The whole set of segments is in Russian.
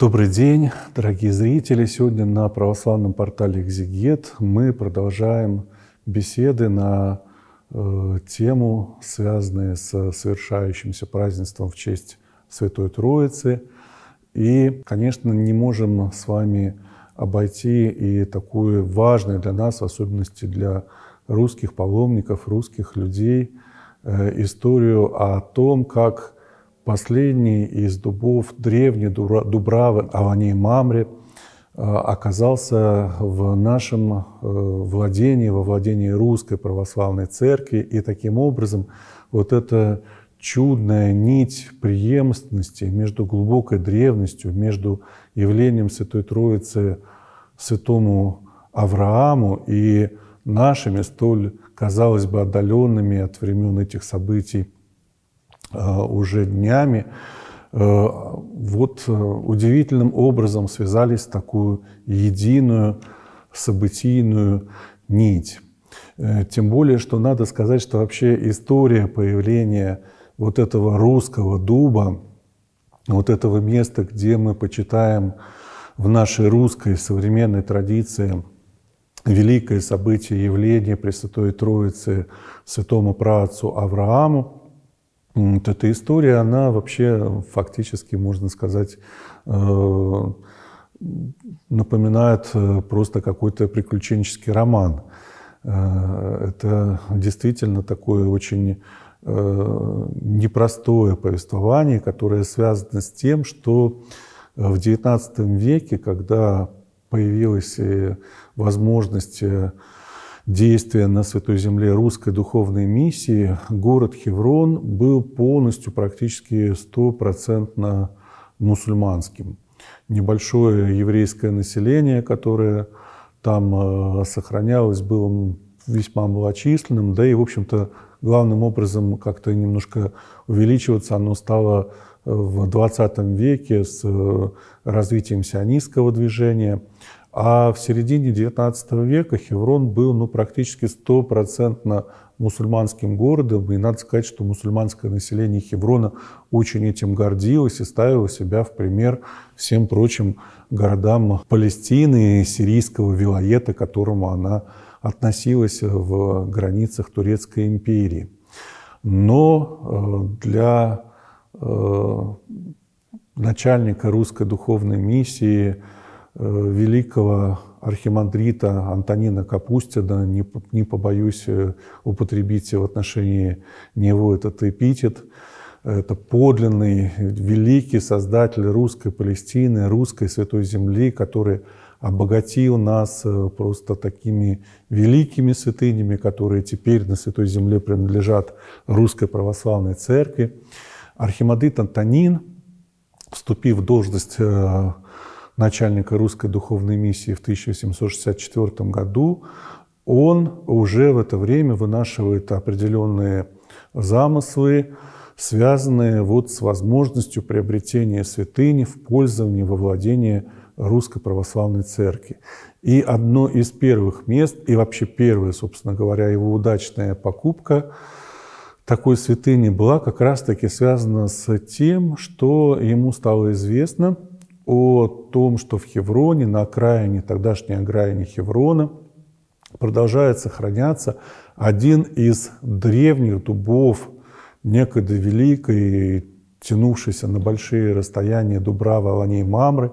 Добрый день, дорогие зрители! Сегодня на православном портале «Экзегет» мы продолжаем беседы на э, тему, связанные с совершающимся празднеством в честь Святой Троицы. И, конечно, не можем с вами обойти и такую важную для нас, в особенности для русских паломников, русских людей, э, историю о том, как Последний из дубов, древний дубравы Авани Мамре, а, оказался в нашем э, владении, во владении Русской Православной Церкви. И таким образом вот эта чудная нить преемственности между глубокой древностью, между явлением Святой Троицы святому Аврааму и нашими столь, казалось бы, отдаленными от времен этих событий Э, уже днями, э, вот э, удивительным образом связались в такую единую событийную нить. Тем более, что надо сказать, что вообще история появления вот этого русского дуба, вот этого места, где мы почитаем в нашей русской современной традиции великое событие явления Пресвятой Троицы святому праотцу Аврааму, вот эта история, она вообще фактически, можно сказать, э, напоминает э, просто какой-то приключенческий роман. Э, это действительно такое очень непростое повествование, которое связано с тем, что в XIX веке, когда появилась возможность действия на Святой Земле русской духовной миссии город Хеврон был полностью практически стопроцентно мусульманским. Небольшое еврейское население, которое там э, сохранялось, было весьма малочисленным, да и, в общем-то, главным образом как-то немножко увеличиваться оно стало э, в 20 веке с э, развитием сионистского движения – а в середине XIX века Хеврон был ну, практически стопроцентно мусульманским городом, и надо сказать, что мусульманское население Хеврона очень этим гордилось и ставило себя в пример всем прочим городам Палестины и сирийского вилоета, к которому она относилась в границах Турецкой империи. Но э, для э, начальника русской духовной миссии – Э, великого архимандрита Антонина Капустина, не, не побоюсь э, употребить в отношении него этот эпитет, это подлинный, великий создатель русской Палестины, русской Святой Земли, который обогатил нас э, просто такими великими святынями, которые теперь на Святой Земле принадлежат Русской Православной Церкви. Архимандрит Антонин, вступив в должность начальника русской духовной миссии в 1864 году, он уже в это время вынашивает определенные замыслы, связанные вот с возможностью приобретения святыни в пользовании, во владении Русской Православной Церкви. И одно из первых мест, и вообще первая, собственно говоря, его удачная покупка такой святыни была как раз-таки связана с тем, что ему стало известно – о том, что в Хевроне, на окраине, тогдашней окраине Хеврона, продолжает сохраняться один из древних дубов некогда великой, тянувшейся на большие расстояния Дубравы, Аланей, Мамры,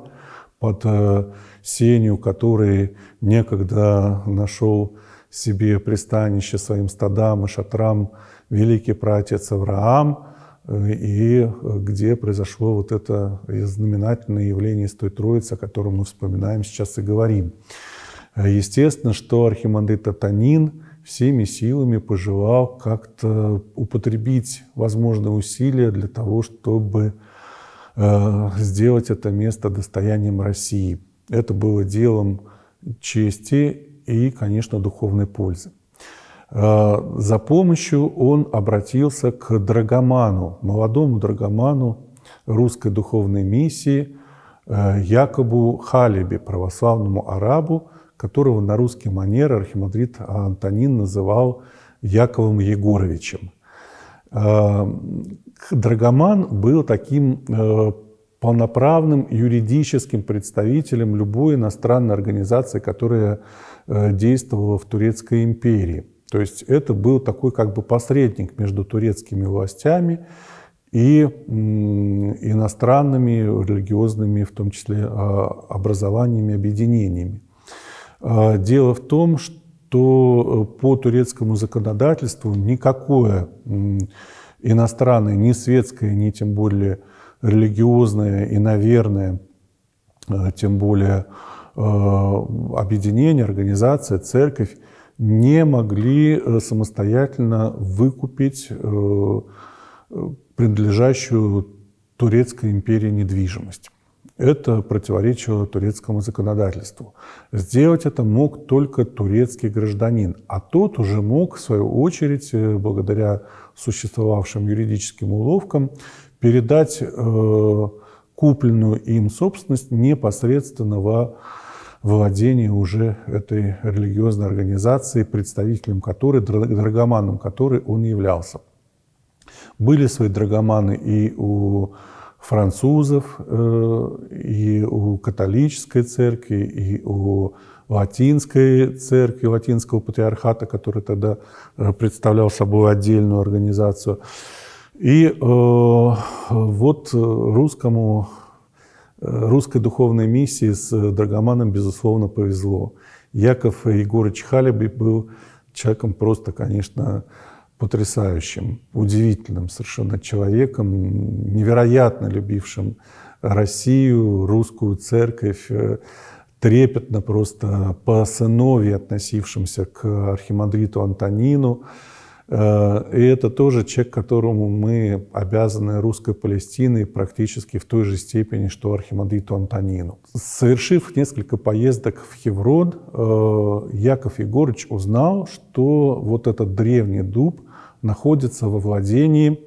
под э, сенью которой некогда нашел себе пристанище своим стадам и шатрам великий праотец Авраам – и э, где произошло вот это э, знаменательное явление из той троицы, о котором мы вспоминаем сейчас и говорим. Э, естественно, что архимандрит Татанин всеми силами пожелал как-то употребить возможные усилия для того, чтобы сделать это место достоянием России. Это было делом чести и, конечно, духовной пользы. Э, за помощью он обратился к Драгоману, молодому Драгоману русской духовной миссии э, Якобу Халибе, православному арабу, которого на русский манер архимандрит Антонин называл Яковом Егоровичем. Э, Драгоман был таким полноправным юридическим представителем любой иностранной организации, которая действовала в Турецкой империи. То есть это был такой как бы посредник между турецкими властями и иностранными религиозными, в том числе а, образованиями, объединениями. А, дело в том, что э, по турецкому законодательству никакое иностранное, ни светское, ни тем более религиозное и, наверное, э, тем более э, объединение, организация, церковь не могли э, самостоятельно выкупить э, принадлежащую Турецкой империи недвижимость. Это противоречило турецкому законодательству. Сделать это мог только турецкий гражданин, а тот уже мог, в свою очередь, э, благодаря существовавшим юридическим уловкам, передать купленную им собственность непосредственно во владение уже этой религиозной организации, представителем которой, драгоманом которой он являлся. Были свои драгоманы и у французов, э, и у католической церкви, и у латинской церкви, латинского патриархата, который тогда э, представлял собой отдельную организацию. И э, вот русскому русской духовной миссии с э, Драгоманом, безусловно, повезло. Яков Егорович Халиби был человеком просто, конечно, потрясающим, удивительным совершенно человеком, невероятно любившим Россию, русскую церковь, э, трепетно просто по сынове относившимся к архимандриту Антонину, Э, и это тоже чек, которому мы обязаны русской Палестиной практически в той же степени, что архимандриту Антонину. Совершив несколько поездок в Хеврон, э, Яков Егорович узнал, что вот этот древний дуб находится во владении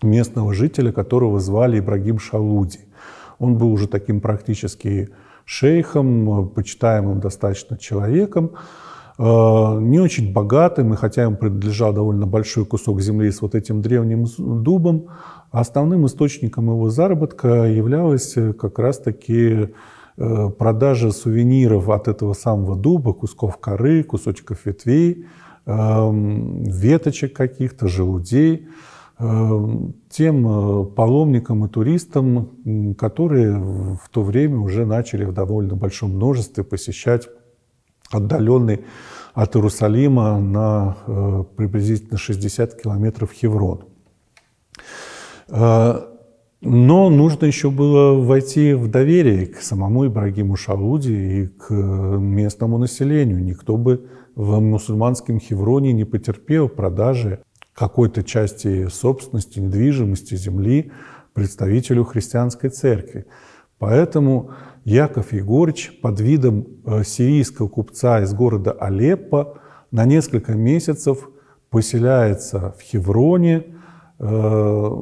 местного жителя, которого звали Ибрагим Шалуди. Он был уже таким практически шейхом, почитаемым достаточно человеком. Э, не очень богатым, и хотя им принадлежал довольно большой кусок земли с вот этим древним дубом, основным источником его заработка являлась э, как раз-таки э, продажа сувениров от этого самого дуба, кусков коры, кусочков ветвей, эм, веточек каких-то, желудей эм, тем паломникам и туристам, которые в то время уже начали в довольно большом множестве посещать отдаленный от Иерусалима на э, приблизительно 60 километров Хеврон. Э, но нужно еще было войти в доверие к самому Ибрагиму Шалуди и к э, местному населению. Никто бы в мусульманском Хевроне не потерпел продажи какой-то части собственности, недвижимости, земли представителю христианской церкви. Поэтому Яков Егорыч под видом э, сирийского купца из города Алеппо на несколько месяцев поселяется в Хевроне э,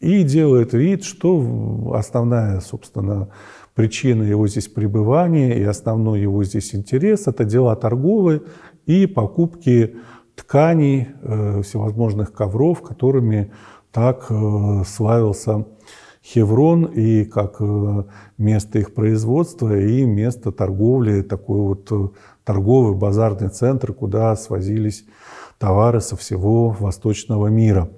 и делает вид, что основная, собственно, причина его здесь пребывания и основной его здесь интерес – это дела торговые и покупки тканей, э, всевозможных ковров, которыми так славился Хеврон и как э, место их производства, и место торговли, такой вот э, торговый базарный центр, куда свозились товары со всего восточного мира.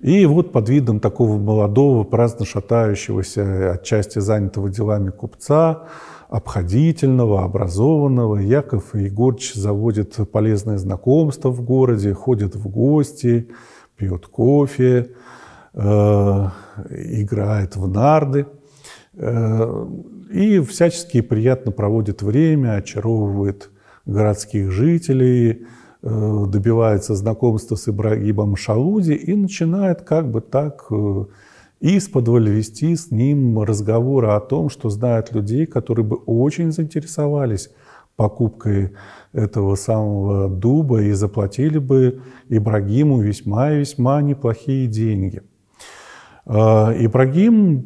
И вот под видом такого молодого, праздно шатающегося, отчасти занятого делами купца, обходительного, образованного, Яков Егорович заводит полезные знакомства в городе, ходит в гости, пьет кофе, Э, играет в нарды э, и всячески приятно проводит время, очаровывает городских жителей, э, добивается знакомства с Ибрагибом Шалуди и начинает как бы так исподволь вести с ним разговоры о том, что знает людей, которые бы очень заинтересовались покупкой этого самого дуба и заплатили бы Ибрагиму весьма весьма неплохие деньги – а, Ибрагим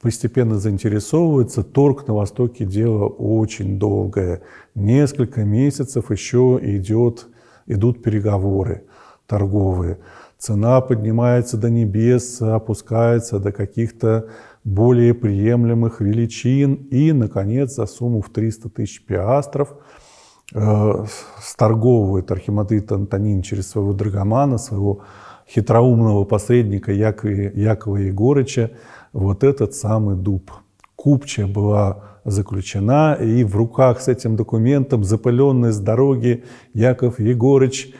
постепенно заинтересовывается. Торг на Востоке – дело очень долгое. Несколько месяцев еще идет, идут переговоры торговые. Цена поднимается до небес, опускается до каких-то более приемлемых величин. И, наконец, за сумму в 300 тысяч пиастров э, сторговывает архимандрит Антонин через своего драгомана, своего хитроумного посредника Якова, Якова Егорыча вот этот самый дуб. Купча была заключена, и в руках с этим документом, запыленный с дороги, Яков Егорыч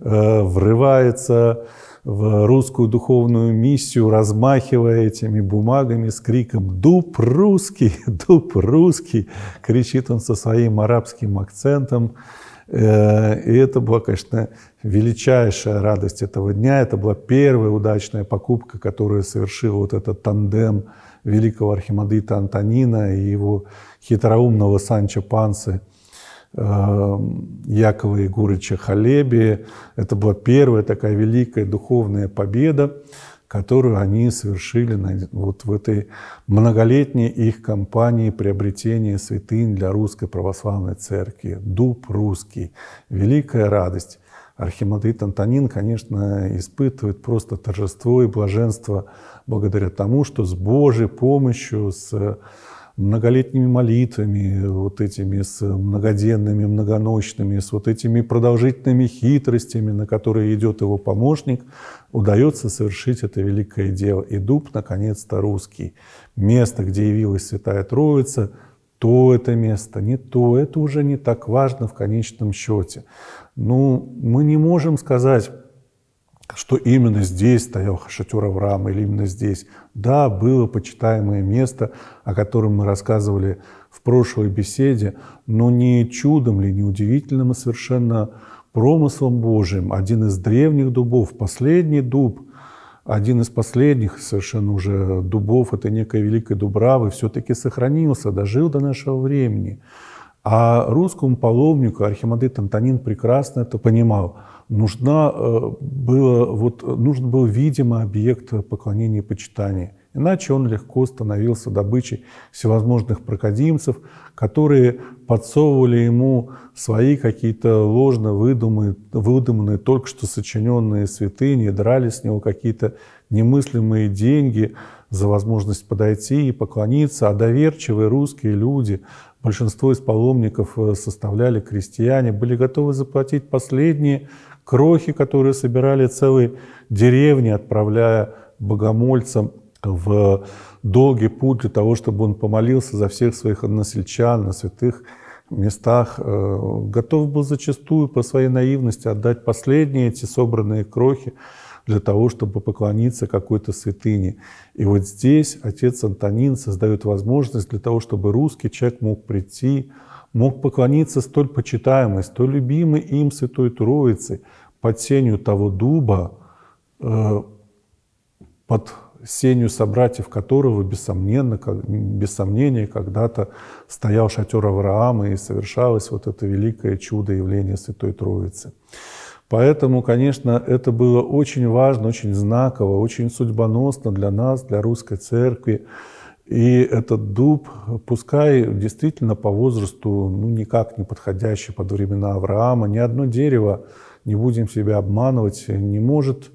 э, врывается в русскую духовную миссию, размахивая этими бумагами с криком «Дуб русский! Дуб русский!» кричит он со своим арабским акцентом. Э, и это была, конечно, величайшая радость этого дня. Это была первая удачная покупка, которую совершил вот этот тандем великого архимандрита Антонина и его хитроумного Санчо Пансы э, Якова Егорыча Халеби. Это была первая такая великая духовная победа которую они совершили на, вот в этой многолетней их кампании приобретения святынь для Русской Православной Церкви. Дуб русский, великая радость. Архимандрит Антонин, конечно, испытывает просто торжество и блаженство благодаря тому, что с Божьей помощью, с многолетними молитвами, вот этими с многоденными, многоночными, с вот этими продолжительными хитростями, на которые идет его помощник, удается совершить это великое дело. И дуб, наконец-то, русский. Место, где явилась Святая Троица, то это место, не то, это уже не так важно в конечном счете. Ну, мы не можем сказать, что именно здесь стоял Хашатер Авраам или именно здесь. Да, было почитаемое место, о котором мы рассказывали в прошлой беседе, но не чудом ли, не удивительным и а совершенно промыслом Божьим. Один из древних дубов, последний дуб, один из последних совершенно уже дубов этой некой Великой Дубравы все-таки сохранился, дожил до нашего времени. А русскому паломнику архимандрит Антонин прекрасно это понимал – нужна, э, было, вот, нужен был, видимо, объект поклонения и почитания. Иначе он легко становился добычей всевозможных проходимцев, которые подсовывали ему свои какие-то ложно выдуманные, выдуманные, только что сочиненные святыни, драли с него какие-то немыслимые деньги за возможность подойти и поклониться. А доверчивые русские люди, большинство из паломников э, составляли крестьяне, были готовы заплатить последние крохи, которые собирали целые деревни, отправляя богомольцам в долгий путь для того, чтобы он помолился за всех своих односельчан на святых местах, э, готов был зачастую по своей наивности отдать последние эти собранные крохи для того, чтобы поклониться какой-то святыне. И вот здесь отец Антонин создает возможность для того, чтобы русский человек мог прийти, мог поклониться столь почитаемой, столь любимой им Святой Троице под сенью того дуба, э, под сенью собратьев которого, бессомненно, без сомнения, когда-то стоял шатер Авраама и совершалось вот это великое чудо явления Святой Троицы. Поэтому, конечно, это было очень важно, очень знаково, очень судьбоносно для нас, для русской церкви, и этот дуб, пускай действительно по возрасту ну, никак не подходящий под времена Авраама, ни одно дерево, не будем себя обманывать, не может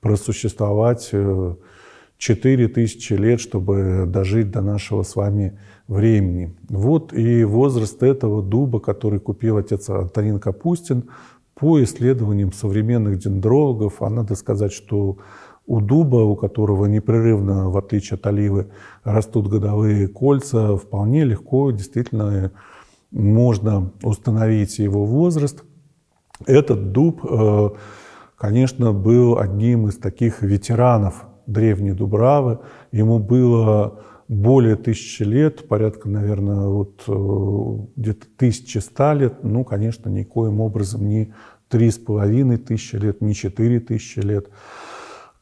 просуществовать 4000 э, лет, чтобы дожить до нашего с вами времени. Вот и возраст этого дуба, который купил отец Антонин Капустин, по исследованиям современных дендрологов, а надо сказать, что у дуба, у которого непрерывно, в отличие от оливы, растут годовые кольца, вполне легко действительно можно установить его возраст. Этот дуб, э, конечно, был одним из таких ветеранов древней Дубравы. Ему было более тысячи лет, порядка, наверное, вот э, где-то ста лет, ну, конечно, никоим образом не три с половиной тысячи лет, не четыре тысячи лет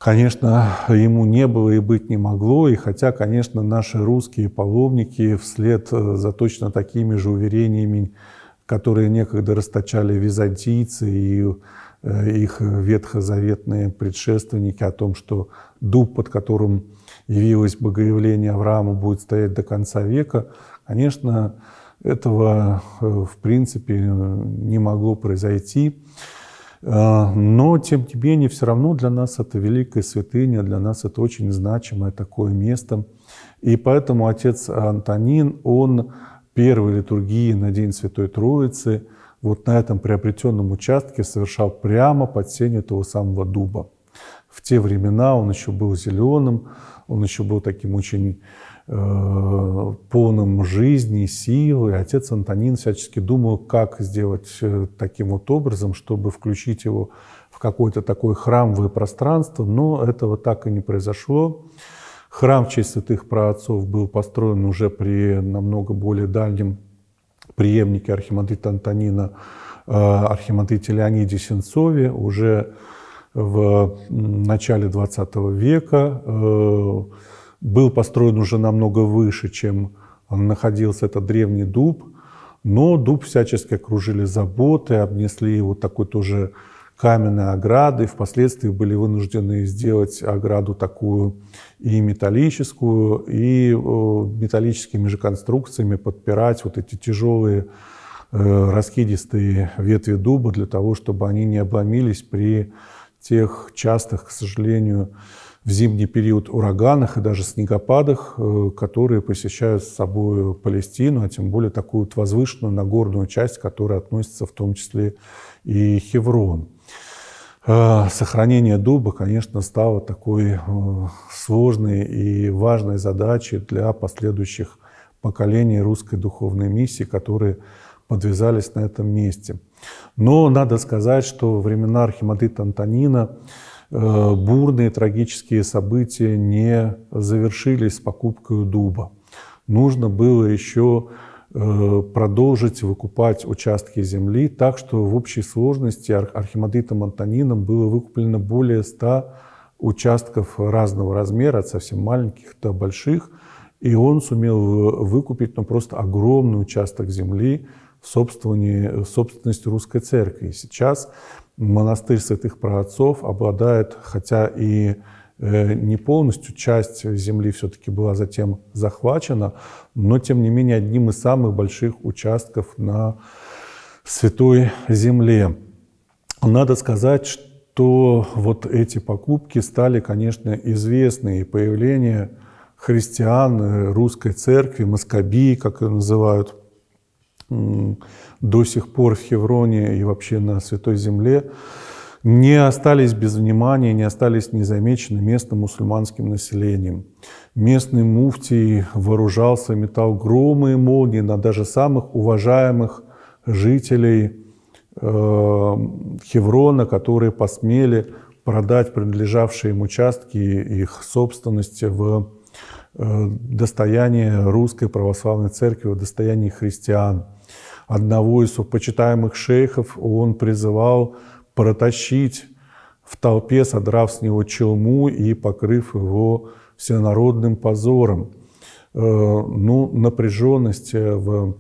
конечно, ему не было и быть не могло, и хотя, конечно, наши русские паломники вслед э, за точно такими же уверениями, которые некогда расточали византийцы и э, их ветхозаветные предшественники о том, что дуб, под которым явилось богоявление Авраама, будет стоять до конца века, конечно, этого, э, в принципе, не могло произойти. А, но, тем не менее, все равно для нас это великая святыня, для нас это очень значимое такое место. И поэтому отец Антонин, он первой литургии на День Святой Троицы вот на этом приобретенном участке совершал прямо под сенью того самого дуба. В те времена он еще был зеленым, он еще был таким очень Э, полным жизни, силы. Отец Антонин всячески думал, как сделать э, таким вот образом, чтобы включить его в какое-то такое храмовое пространство, но этого так и не произошло. Храм в честь святых праотцов был построен уже при намного более дальнем преемнике архимандрита Антонина, э, архимандрите Леониде Сенцове, уже в начале XX века был построен уже намного выше, чем находился этот древний дуб, но дуб всячески окружили заботы, обнесли его такой тоже каменной оградой, Впоследствии были вынуждены сделать ограду такую и металлическую, и э, металлическими же конструкциями подпирать вот эти тяжелые э, раскидистые ветви дуба для того, чтобы они не обломились при тех частых, к сожалению, в зимний период ураганах и даже снегопадах, э, которые посещают с собой Палестину, а тем более такую вот возвышенную нагорную часть, которая относится в том числе и Хеврон. Э, сохранение дуба, конечно, стало такой э, сложной и важной задачей для последующих поколений русской духовной миссии, которые подвязались на этом месте. Но надо сказать, что времена архимандрита Антонина Э, бурные трагические события не завершились с покупкой дуба. Нужно было еще э, продолжить выкупать участки земли так, что в общей сложности архимандритом Антонином было выкуплено более 100 участков разного размера, от совсем маленьких до больших, и он сумел выкупить ну, просто огромный участок земли в, собственности русской церкви. Сейчас монастырь святых праотцов обладает, хотя и э, не полностью, часть земли все-таки была затем захвачена, но тем не менее одним из самых больших участков на Святой Земле. Надо сказать, что вот эти покупки стали, конечно, известны, и появление христиан, э, русской церкви, москобии, как ее называют – до сих пор в Хевроне и вообще на Святой Земле не остались без внимания, не остались незамечены местным мусульманским населением. Местный муфтий вооружался, метал громы и молнии на даже самых уважаемых жителей э, Хеврона, которые посмели продать принадлежавшие им участки их собственности в э, достояние русской православной церкви, в достоянии христиан – одного из почитаемых шейхов, он призывал протащить в толпе, содрав с него челму и покрыв его всенародным позором. Э, ну, напряженность э, в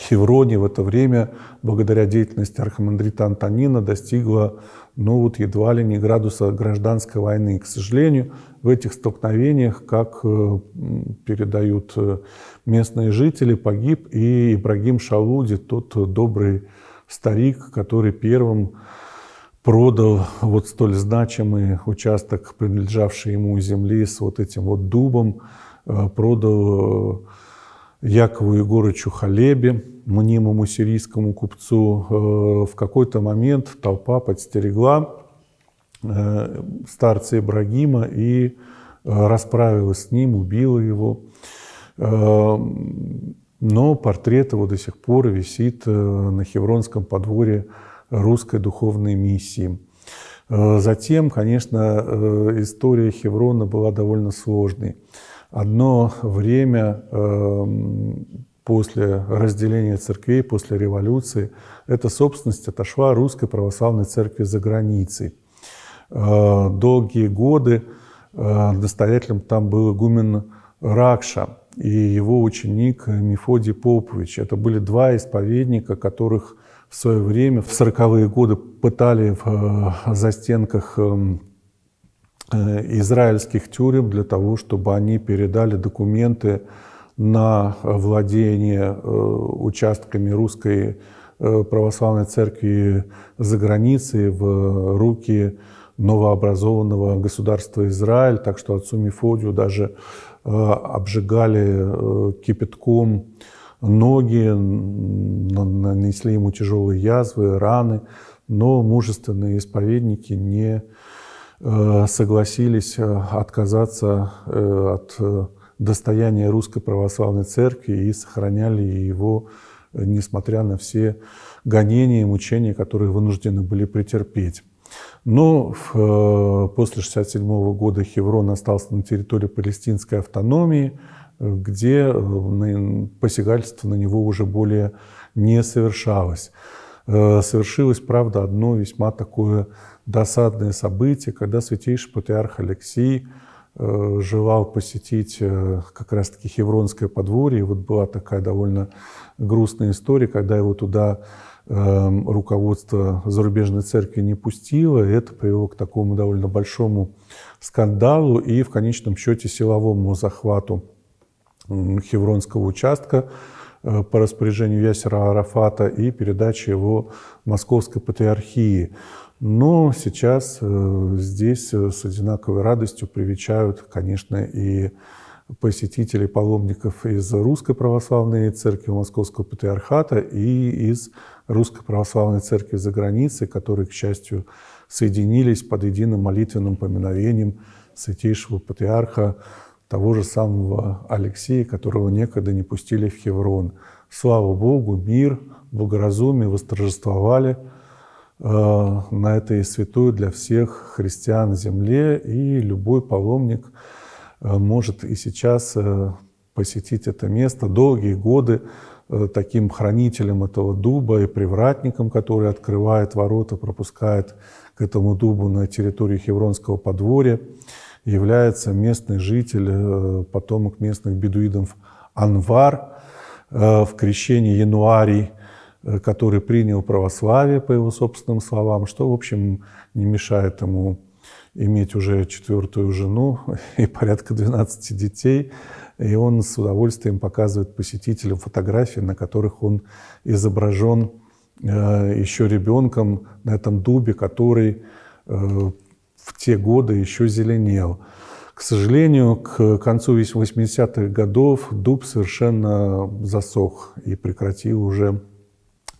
Хевроне в это время, благодаря деятельности архимандрита Антонина, достигла ну вот едва ли не градуса гражданской войны. И, к сожалению, в этих столкновениях, как э, передают э, местные жители, погиб и Ибрагим Шалуди, тот добрый старик, который первым продал вот столь значимый участок, принадлежавший ему земли с вот этим вот дубом, э, продал Якову Егорычу Халебе, мнимому сирийскому купцу, э, в какой-то момент толпа подстерегла э, старца Ибрагима и э, расправилась с ним, убила его. Но портрет его до сих пор висит на Хевронском подворье русской духовной миссии. Затем, конечно, история Хеврона была довольно сложной. Одно время эм, после разделения церквей, после революции, эта собственность отошла Русской Православной Церкви за границей. Э, долгие годы э, настоятелем там был игумен Ракша и его ученик Мефодий Попович. Это были два исповедника, которых в свое время, в 40-е годы, пытали в э, застенках эм, Э, израильских тюрем для того, чтобы они передали документы на владение э, участками русской э, православной церкви за границей в руки новообразованного государства Израиль, так что отцу Мефодию даже обжигали кипятком ноги, нанесли ему тяжелые язвы, раны, но мужественные исповедники не Э, согласились э, отказаться э, от достояния Русской Православной Церкви и сохраняли его, несмотря на все гонения и мучения, которые вынуждены были претерпеть. Но после 1967 года Хеврон остался на территории палестинской автономии, где посягательство на него уже более не совершалось. Совершилось, правда, одно весьма такое досадное событие, когда святейший патриарх Алексей э, желал посетить э, как раз-таки Хевронское подворье. И вот была такая довольно грустная история, когда его туда эм, руководство зарубежной церкви не пустило. И это привело к такому довольно большому скандалу и в конечном счете силовому захвату Хевронского участка э, по распоряжению Ясера Арафата и передаче его Московской патриархии. Но сейчас э, здесь э, с одинаковой радостью привечают, конечно, и посетителей паломников из Русской Православной Церкви Московского Патриархата и из Русской Православной Церкви за границей, которые, к счастью, соединились под единым молитвенным поминовением Святейшего Патриарха, того же самого Алексея, которого некогда не пустили в Хеврон. Слава Богу, мир, благоразумие восторжествовали – Э, на этой святой для всех христиан земле, и любой паломник э, может и сейчас э, посетить это место. Долгие годы таким хранителем этого дуба и привратником, который открывает ворота, пропускает к этому дубу на территории Хевронского подворья, является местный житель, потомок местных бедуидов Анвар в крещении Януарий Э, который принял православие, по его собственным словам, что, в общем, не мешает ему иметь уже четвертую жену и порядка 12 детей. И он с удовольствием показывает посетителям фотографии, на которых он изображен э, еще ребенком на этом дубе, который э, в те годы еще зеленел. К сожалению, к концу 80-х годов дуб совершенно засох и прекратил уже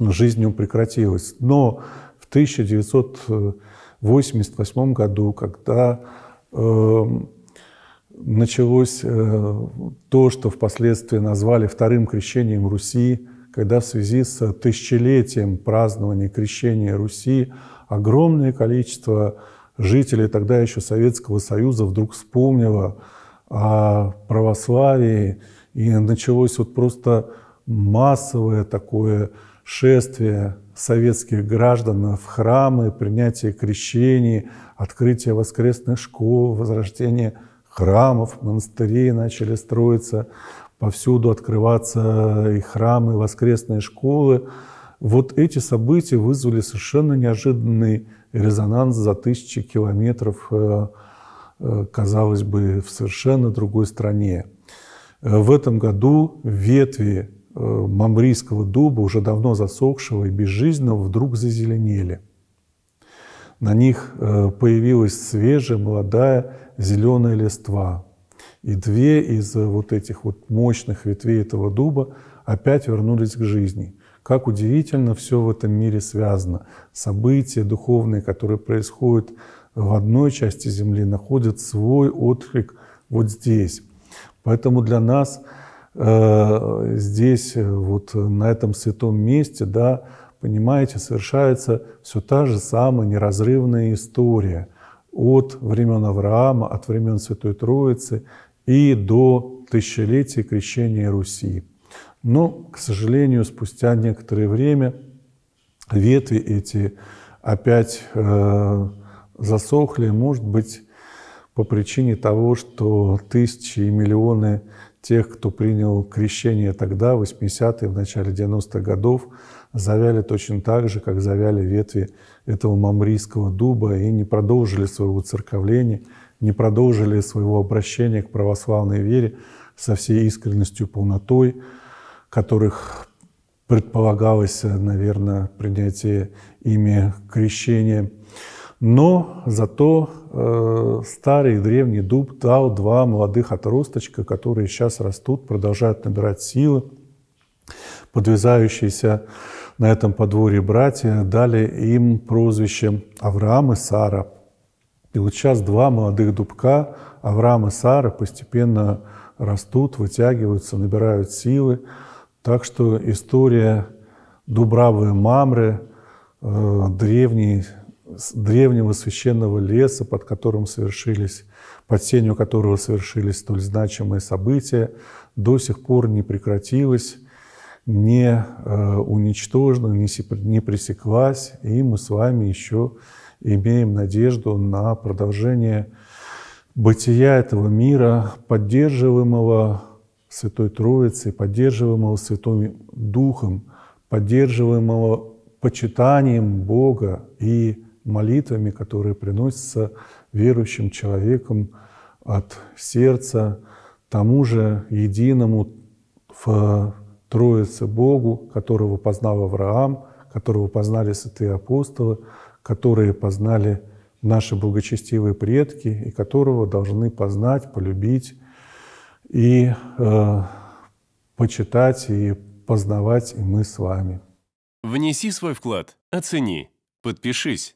жизнь у прекратилась. Но в 1988 году, когда э, началось э, то, что впоследствии назвали вторым крещением Руси, когда в связи с тысячелетием празднования крещения Руси огромное количество жителей тогда еще Советского Союза вдруг вспомнило о православии, и началось вот просто массовое такое шествие советских граждан в храмы, принятие крещений, открытие воскресных школ, возрождение храмов, монастырей начали строиться, повсюду открываться и храмы, и воскресные школы. Вот эти события вызвали совершенно неожиданный резонанс за тысячи километров, э, э, казалось бы, в совершенно другой стране. Э, в этом году ветви Э, мамрийского дуба, уже давно засохшего и безжизненного, вдруг зазеленели. На них э, появилась свежая, молодая зеленая листва. И две из э, вот этих вот мощных ветвей этого дуба опять вернулись к жизни. Как удивительно все в этом мире связано. События духовные, которые происходят в одной части Земли, находят свой отклик вот здесь. Поэтому для нас – Э, здесь, э, вот на этом святом месте, да, понимаете, совершается все та же самая неразрывная история от времен Авраама, от времен Святой Троицы и до тысячелетия крещения Руси. Но, к сожалению, спустя некоторое время ветви эти опять э, засохли, может быть, по причине того, что тысячи и миллионы тех, кто принял крещение тогда, в 80-е, в начале 90-х годов, завяли точно так же, как завяли ветви этого мамрийского дуба и не продолжили своего церковления, не продолжили своего обращения к православной вере со всей искренностью полнотой, которых предполагалось, наверное, принятие ими крещения – но зато э, старый древний дуб дал два молодых отросточка, которые сейчас растут, продолжают набирать силы. Подвязающиеся на этом подворье братья дали им прозвище Авраам и Сара. И вот сейчас два молодых дубка, Авраам и Сара, постепенно растут, вытягиваются, набирают силы. Так что история Дубравы Мамры, э, древний древнего священного леса, под которым совершились, под сенью которого совершились столь значимые события, до сих пор не прекратилась, не э, уничтожена, не пресеклась, и мы с вами еще имеем надежду на продолжение бытия этого мира, поддерживаемого Святой Троицей, поддерживаемого Святым Духом, поддерживаемого почитанием Бога и молитвами, которые приносятся верующим человеком от сердца тому же единому в Троице Богу, которого познал Авраам, которого познали святые апостолы, которые познали наши благочестивые предки и которого должны познать, полюбить и э, почитать и познавать и мы с вами. Внеси свой вклад, оцени, подпишись